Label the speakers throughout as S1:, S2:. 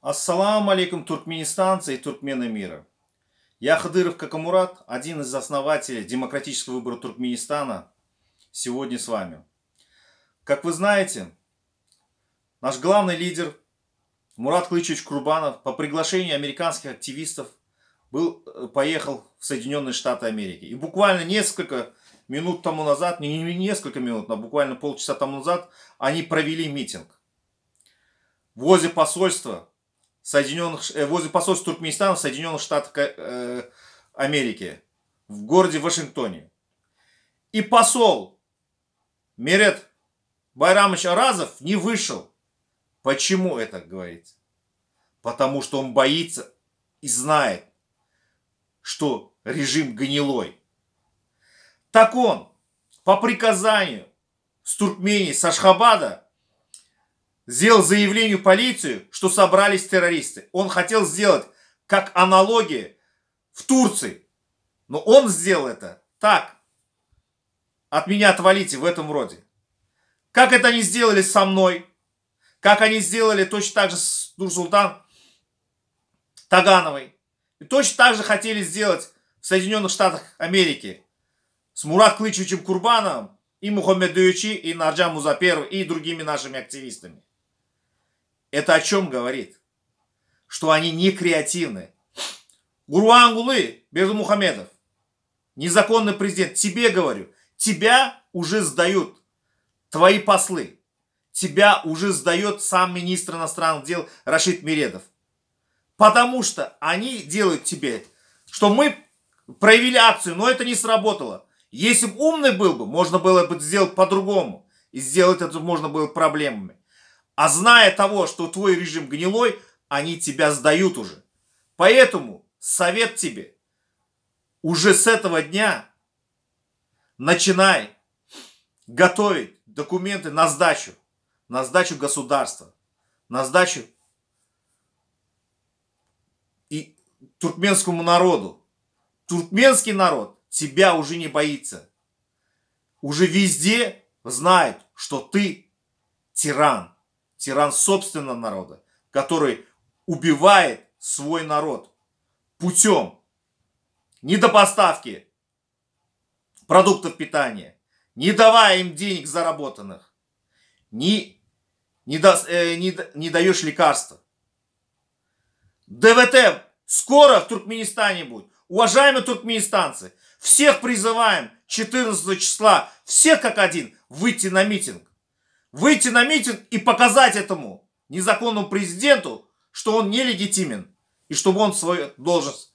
S1: Ассаламу алейкум, туркменистанцы и туркмены мира. Я Хадыров Какамурат, один из основателей демократического выбора Туркменистана, сегодня с вами. Как вы знаете, наш главный лидер Мурат Клычевич Курбанов по приглашению американских активистов был, э, поехал в Соединенные Штаты Америки. И буквально несколько минут тому назад, не несколько минут, а буквально полчаса тому назад, они провели митинг. Возле посольства Соединенных, э, возле посольства Туркменистана в Соединенных Штатах э, э, Америки, в городе Вашингтоне. И посол Мерет Байрамович Аразов не вышел. Почему это говорится? Потому что он боится и знает, что режим гнилой. Так он по приказанию с Туркмении, с Ашхабада – сделал заявление в полицию, что собрались террористы. Он хотел сделать как аналогии в Турции. Но он сделал это так. От меня отвалите в этом роде. Как это они сделали со мной? Как они сделали точно так же с Нурсултан Тагановой? И точно так же хотели сделать в Соединенных Штатах Америки с Мурат Клычевичем Курбаном и Мухаммед Дуючи, и Нарджан Музаперов, и другими нашими активистами. Это о чем говорит? Что они не креативны. Гуруангулы, Бердумухамедов, незаконный президент, тебе говорю, тебя уже сдают твои послы. Тебя уже сдает сам министр иностранных дел Рашид Миредов. Потому что они делают тебе, что мы проявили акцию, но это не сработало. Если бы умный был бы, можно было бы сделать по-другому. И сделать это можно было проблемами. А зная того, что твой режим гнилой, они тебя сдают уже. Поэтому совет тебе. Уже с этого дня начинай готовить документы на сдачу. На сдачу государства. На сдачу и туркменскому народу. Туркменский народ тебя уже не боится. Уже везде знает, что ты тиран тиран собственного народа, который убивает свой народ путем недопоставки продуктов питания, не давая им денег заработанных, не, не, да, э, не, не даешь лекарства. ДВТ скоро в Туркменистане будет. Уважаемые туркменистанцы, всех призываем 14 числа, всех как один, выйти на митинг выйти на митинг и показать этому незаконному президенту, что он нелегитимен и чтобы он свою должность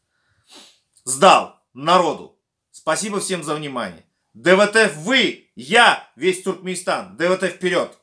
S1: сдал народу. Спасибо всем за внимание. ДВТ вы, я, весь Туркменистан. ДВТ вперед!